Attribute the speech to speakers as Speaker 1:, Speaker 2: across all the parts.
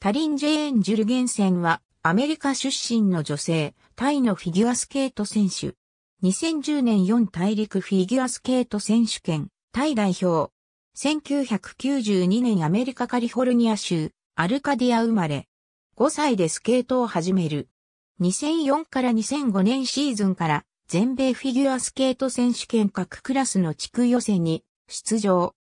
Speaker 1: タリン・ジェーン・ジュルゲンセンは、アメリカ出身の女性、タイのフィギュアスケート選手。2010年4大陸フィギュアスケート選手権、タイ代表。1992年アメリカカリフォルニア州、アルカディア生まれ。5歳でスケートを始める。2004から2005年シーズンから全米フィギュアスケート選手権各クラスの地区予選に出場。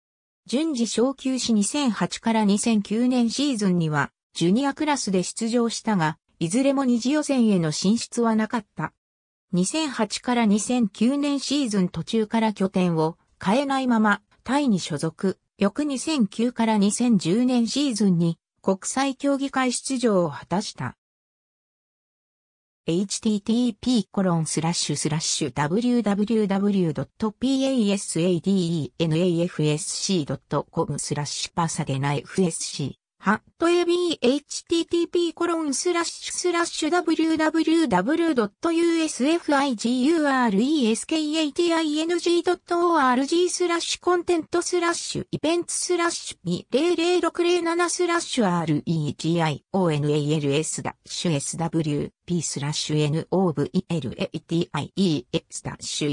Speaker 1: 順次昇級し2008から2009年シーズンにはジュニアクラスで出場したが、いずれも二次予選への進出はなかった。2008から2009年シーズン途中から拠点を変えないままタイに所属。翌2009から2010年シーズンに国際競技会出場を果たした。http://www.pasade.com n a f s c スラッシュパサない。FSC ハット abhttp コロンスラッシュスラッシュ w w w u s f i g u r e s k a t i n g o r g スラッシュコンテントスラッシュイベントスラッシュ200607スラッシュ r e g i o n a l s ダッシュ swp スラッシュ n o v e l a t i e スダッシュ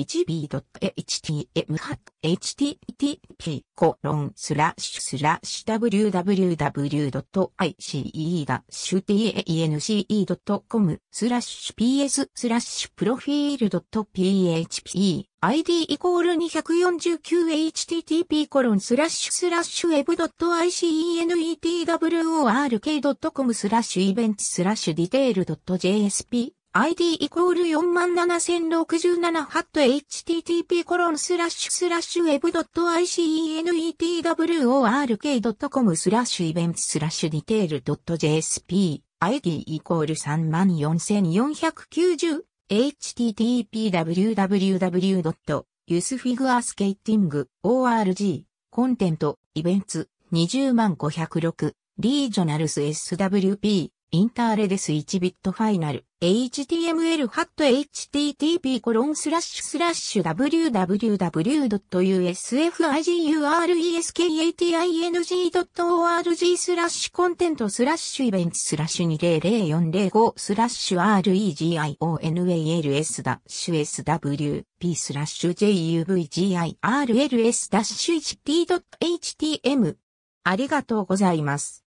Speaker 1: 1b.htm ハット http コロンスラッシュスラッシュ www www.ice-tance.com スラッシュ ps スラッシュプロフィールドット .php ID イコール 249http コロンスラッシュスラッシュ web.icenetwork.com スラッシュイベントスラッシュディテール .jsp ID イコール47067ハット http コロンスラッシュスラッシュ web.icenetwork.com スラッシュイベントスラッシュディテール .jsp ID イコール34490 http www.usefigureskating.org コンテントイベント20506リージョナルス SWP インターレです1ビットファイナル、html ハット http コロンスラッシュスラッシュ www.usfiguresking.org スラッシュコンテントスラッシュイベントスラッシュ200405スラッシュ r e g i o n a l s ダッシュ swp スラッシュ juvgirls-1t.htm ありがとうございます。